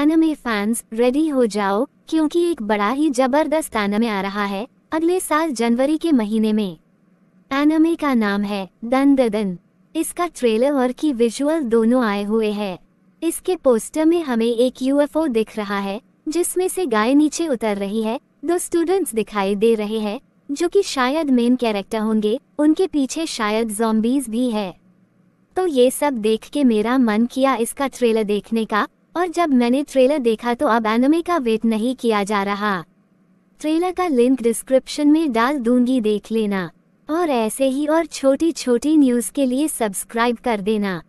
एनमे fans ready हो जाओ क्योंकि एक बड़ा ही जबरदस्त एनमे आ रहा है अगले साल जनवरी के महीने में एनमे का नाम है दन दन इसका ट्रेलर और की विजुअल दोनों आए हुए हैं इसके पोस्टर में हमें एक यूएफओ दिख रहा है जिसमें से गाय नीचे उतर रही है दो स्टूडेंट्स दिखाई दे रहे हैं जो कि शायद मेन कैरेक्टर होंगे उनके पीछे शायद जॉम्बीज भी है तो ये सब देख के मेरा मन किया इसका ट्रेलर देखने का और जब मैंने ट्रेलर देखा तो अब एनमे का वेट नहीं किया जा रहा ट्रेलर का लिंक डिस्क्रिप्शन में डाल दूंगी देख लेना और ऐसे ही और छोटी छोटी न्यूज़ के लिए सब्सक्राइब कर देना